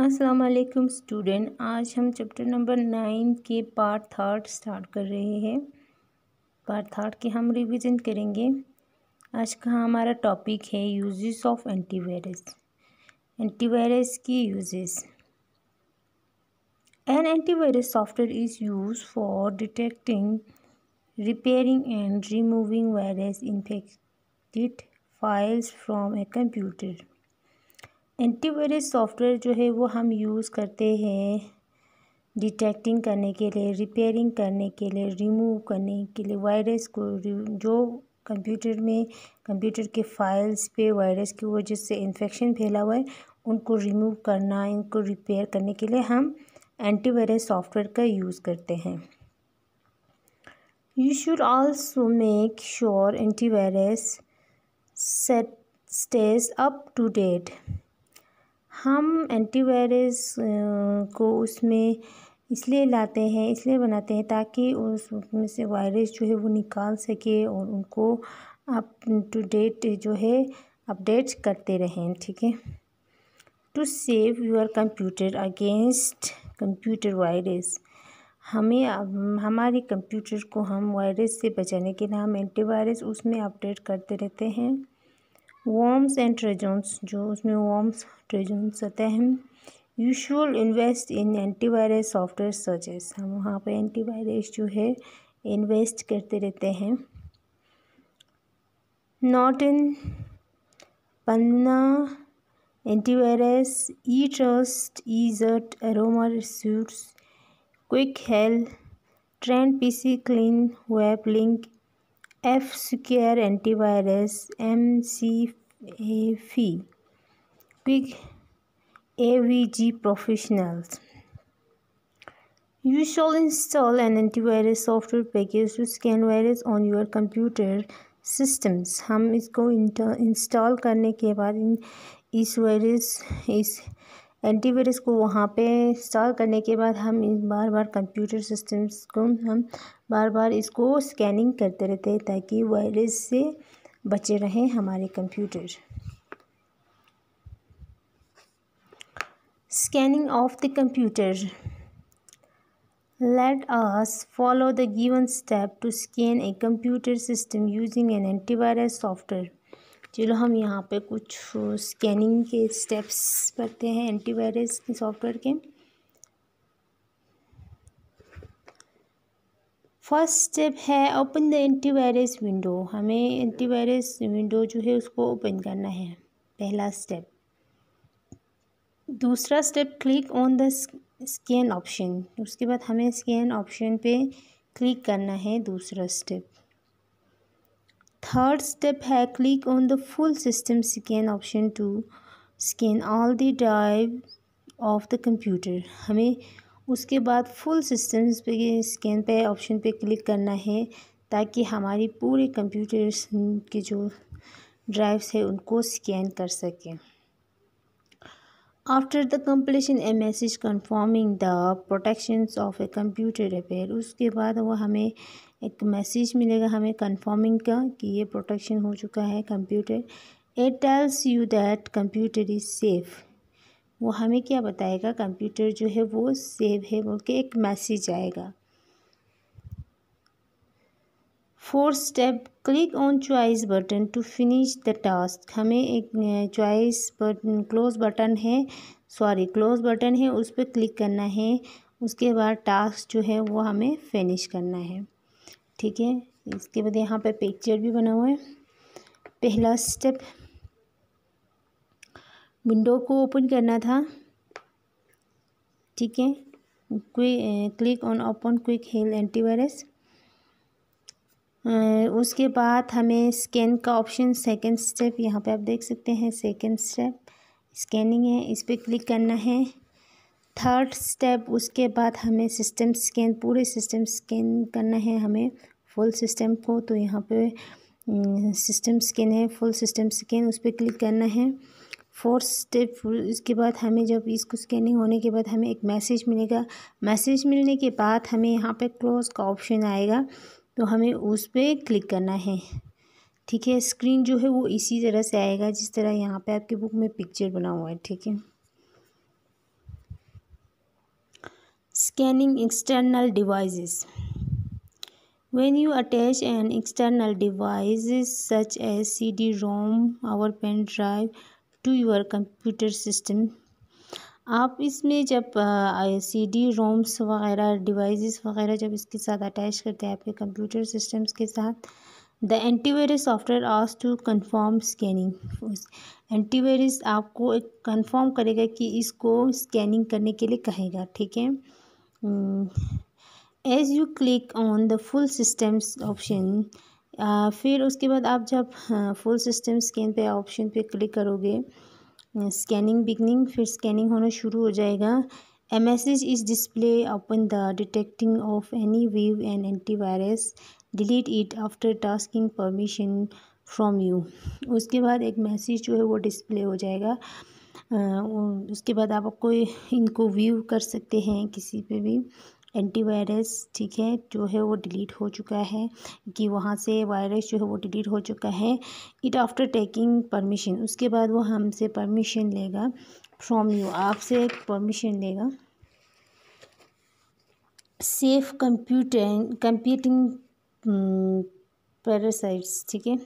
अस्सलाम वालेकुम स्टूडेंट आज हम चैप्टर नंबर नाइन के पार्ट थर्ड स्टार्ट कर रहे हैं पार्ट थर्ड के हम रिवीजन करेंगे आज का हमारा टॉपिक है यूजेस ऑफ एंटीवायरस एंटीवायरस की uses an antivirus software is use for detecting repairing and removing virus infected files from a computer antivirus software जो है वो हम यूज़ करते हैं डिटेक्टिंग करने के लिए रिपेयरिंग करने के लिए रिमूव करने के लिए वायरस को जो कंप्यूटर में कंप्यूटर के फाइल्स पे वायरस की वजह से इन्फेक्शन फैला हुआ है उनको रिमूव करना इनको रिपेयर करने के लिए हम एंटीवायरस सॉफ्टवेयर का यूज़ करते हैं you should also make sure antivirus set stage up to date हम एंटीवायरस को उसमें इसलिए लाते हैं इसलिए बनाते हैं ताकि उसमें से वायरस जो है वो निकाल सके और उनको अप टू डेट जो है अपडेट करते रहें ठीक है to save your computer against computer virus हमें हमारे कंप्यूटर को हम वायरस से बचाने के लिए हम एंटीवायरस उसमें अपडेट करते रहते हैं वॉम्स एंड ट्रेजोन्स जो उसमें वॉम्स ट्रेजोन्स होते हैं you should invest in antivirus software सर्जेस हम वहाँ एंटी एंटीवायरस जो है इन्वेस्ट करते रहते हैं Norton Panda antivirus eTrust ESET एरोमा रिस्यूट्स Quick Heal Trend P C cillin web link F secure antivirus McAfee quick A V G professionals you shall install an antivirus software package to scan virus on your computer systems हम इसको install करने के बाद इस virus इस antivirus को वहाँ पे इंस्टॉल करने के बाद हम बार बार कंप्यूटर सिस्टम्स को हम बार बार इसको स्कैनिंग करते रहते हैं ताकि वायरस से बचे रहें हमारे computer scanning of the computer let us follow the given step to scan a computer system using an antivirus software चलो हम यहाँ पे कुछ स्कैनिंग के स्टेप्स करते हैं एंटीवायरस के सॉफ्टवेयर के फर्स्ट स्टेप है ओपन द एंटीवायरस विंडो हमें एंटीवायरस विंडो जो है उसको ओपन करना है पहला स्टेप दूसरा step click on the scan option उसके बाद हमें स्कैन ऑप्शन पे क्लिक करना है दूसरा स्टेप थर्ड स्टेप है click on the full system scan option to scan all the drive of the computer हमें उसके बाद फुल सिस्टम पे स्कैन पे ऑप्शन पे क्लिक करना है ताकि हमारी पूरे कंप्यूटर्स के जो ड्राइव्स है उनको स्कैन कर सकें after the completion a message confirming the protections of a computer repair उसके बाद वो हमें एक मैसेज मिलेगा हमें कंफर्मिंग का कि ये प्रोटेक्शन हो चुका है computer it tells you that computer is safe वो हमें क्या बताएगा कंप्यूटर जो है वो सेफ है बोल के एक मैसेज आएगा fourth step click on choice button to finish the task हमें एक चॉइस बटन क्लोज बटन है सॉरी क्लोज बटन है उस पर क्लिक करना है उसके बाद टास्क जो है वो हमें फिनिश करना है ठीक है इसके बाद यहाँ पे पिक्चर भी बना हुआ है पहला स्टेप विंडो को ओपन करना था ठीक है click on open Quick Heal antivirus उसके बाद हमें स्कैन का ऑप्शन सेकंड स्टेप यहाँ पे आप देख सकते हैं सेकंड स्टेप स्कैनिंग है इस पर क्लिक करना है थर्ड स्टेप उसके बाद हमें सिस्टम स्कैन पूरे सिस्टम स्कैन करना है हमें फुल सिस्टम को तो यहाँ पे सिस्टम हम्म, स्कैन है फुल सिस्टम स्कैन उस पर क्लिक करना है फोर्थ स्टेप इसके बाद हमें जब इसको स्कैनिंग होने के बाद हमें एक मैसेज मिलेगा मैसेज मिलने के बाद हमें यहाँ पे क्लोज का ऑप्शन आएगा तो हमें उस पर क्लिक करना है ठीक है स्क्रीन जो है वो इसी तरह से आएगा जिस तरह यहाँ पे आपके बुक में पिक्चर बना हुआ है ठीक है scanning external devices When you attach an external device such as CD-ROM or pen drive to your computer system, आप इसमें जब सी डी रोम्स वगैरह डिवाइसेस वगैरह जब इसके साथ अटैच करते हैं आपके कंप्यूटर सिस्टम्स के साथ द एंटीवायरस सॉफ्टवेयर आज टू कंफर्म स्कैनिंग एंटीवायरस आपको एक कन्फर्म करेगा कि इसको स्कैनिंग करने के लिए कहेगा ठीक है as you click on the full systems option फिर उसके बाद आप जब फुल सिस्टम स्कैन पे ऑप्शन पे क्लिक करोगे स्कैनिंग uh, बिगनिंग फिर स्कैनिंग होना शुरू हो जाएगा A message is displayed the detecting of any any wave antivirus delete it after tasking permission from you उसके बाद एक मैसेज जो है वो डिस्प्ले हो जाएगा uh, उसके बाद आप आपको इनको व्यू कर सकते हैं किसी पे भी एंटीवायरस ठीक है जो है वो डिलीट हो चुका है कि वहाँ से वायरस जो है वो डिलीट हो चुका है इट आफ्टर टेकिंग परमिशन उसके बाद वो हमसे परमिशन लेगा फ्रॉम यू आपसे एक परमिशन लेगा सेफ कंप्यूटिंग कंप्यूटिंग पैरासाइट्स ठीक है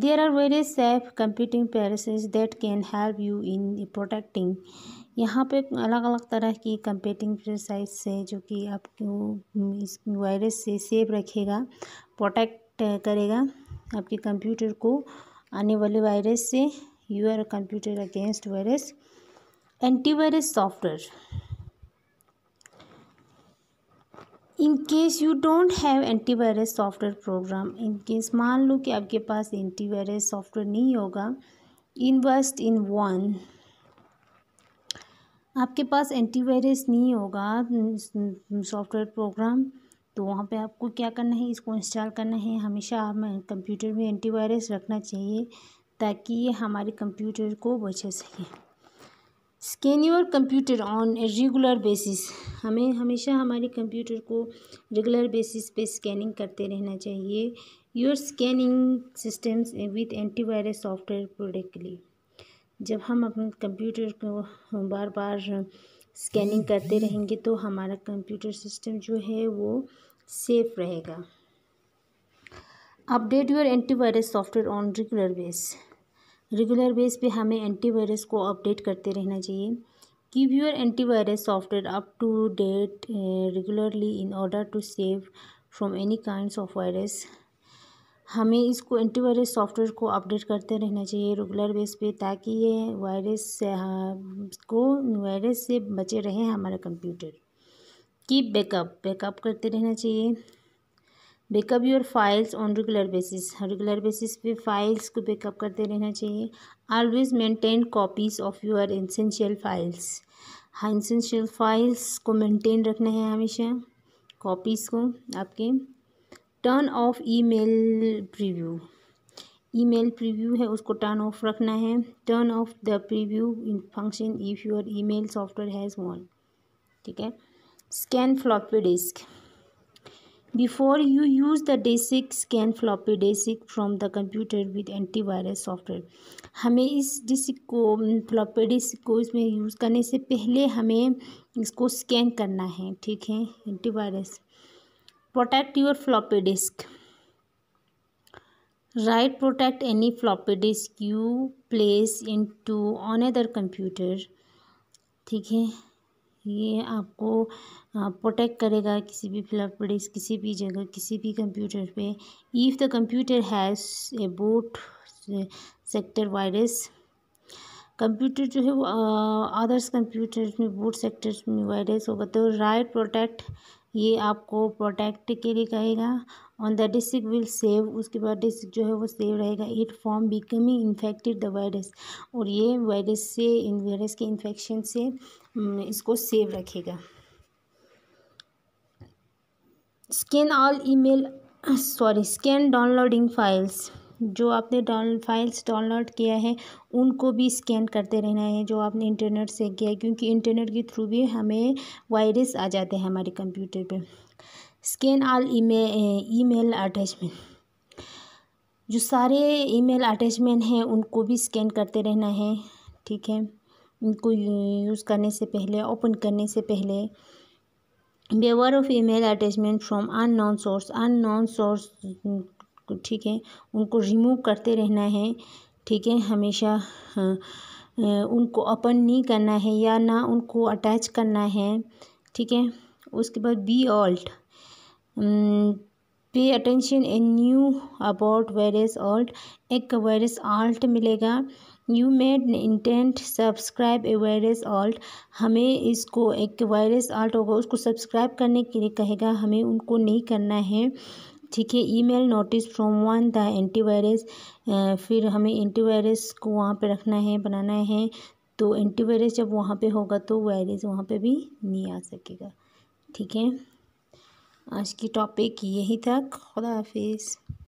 there are very safe computing practices that can help you in protecting यहाँ पे अलग अलग तरह की कंप्यूटिंग प्रोसाइज है जो कि आपको हम्म, इस वायरस से सेफ रखेगा प्रोटेक्ट करेगा आपके कंप्यूटर को आने वाले वायरस से your computer against virus antivirus software in case you don't have antivirus software program in case मान लो कि आपके पास एंटीवायरस सॉफ्टवेयर नहीं होगा इन्वेस्ट इन वन आपके पास एंटीवायरस नहीं होगा सॉफ्टवेयर प्रोग्राम तो वहाँ पे आपको क्या करना है इसको इंस्टॉल करना है हमेशा हमें कंप्यूटर में एंटीवायरस रखना चाहिए ताकि ये हमारे कंप्यूटर को बचा सके scan your computer on a regular basis हमें हमेशा हमारे कंप्यूटर को रेगुलर बेसिस पे स्कैनिंग करते रहना चाहिए your scanning systems with antivirus software productively जब हम अपने कंप्यूटर को बार बार स्कैनिंग करते रहेंगे तो हमारा कंप्यूटर सिस्टम जो है वो सेफ रहेगा update your antivirus software on regular base regular base पे हमें एंटीवायरस को अपडेट करते रहना चाहिए keep your antivirus software up to date regularly in order to save from any kind of virus हमें इसको एंटीवायरस सॉफ्टवेयर को अपडेट करते रहना चाहिए रेगुलर बेस पे ताकि ये वायरस uh, को वायरस से बचे रहें हमारा कंप्यूटर कीप बैकअप बैकअप करते रहना चाहिए backup your files on regular basis regular basis पे फाइल्स को बेकअप करते रहना चाहिए always maintain copies of your essential files हाँ इंसेंशियल फाइल्स को मेंटेन रखना है हमेशा कॉपीज़ को आपके turn off email preview email preview है उसको टर्न ऑफ रखना है turn off the preview in function if your email software has one ठीक है scan floppy disk Before you use the disk scan floppy disk from the computer with antivirus software हमें इस disc को floppy disk को इसमें use करने से पहले हमें इसको स्कैन करना है ठीक है antivirus protect your floppy disk write protect any floppy disk you place into on other computer ठीक है ये आपको प्रोटेक्ट करेगा किसी भी फ्लप डिस्क किसी भी जगह किसी भी कंप्यूटर पे if the computer has a boot sector virus computer जो है वो अदर्स कंप्यूटर्स में बोट सेक्टर में वायरस होगा तो राइट प्रोटेक्ट ये आपको प्रोटेक्ट के लिए कहेगा on the disk will save उसके बाद डिस्क जो है वो सेव रहेगा it from becoming infected the virus और ये वायरस से इन वायरस के इन्फेक्शन से हम्म, इसको सेव रखेगा scan all email sorry scan downloading files जो आपने डाउन फाइल्स डाउनलोड किया है उनको भी स्कैन करते रहना है जो आपने इंटरनेट से किया है क्योंकि इंटरनेट के थ्रू भी हमें वायरस आ जाते हैं हमारे कंप्यूटर पे scan all email attachment जो सारे ईमेल अटैचमेंट हैं उनको भी स्कैन करते रहना है ठीक है इनको यूज़ करने से पहले ओपन करने से पहले beware of email attachment from unknown source unknown source ठीक है उनको रिमूव करते रहना है ठीक है हमेशा हाँ, उनको ओपन नहीं करना है या ना उनको अटैच करना है ठीक है उसके बाद be alert pay attention a new about virus alert एक वायरस ऑल्ट मिलेगा you made intent subscribe a virus alert हमें इसको एक वायरस ऑल्ट होगा उसको सब्सक्राइब करने के लिए कहेगा हमें उनको नहीं करना है ठीक है email notice from one the antivirus फिर हमें एंटीवायरस को वहाँ पे रखना है बनाना है तो एंटीवायरस जब वहाँ पे होगा तो वायरस वहाँ पे भी नहीं आ सकेगा ठीक है आज की टॉपिक यही था खुदा हाफिज़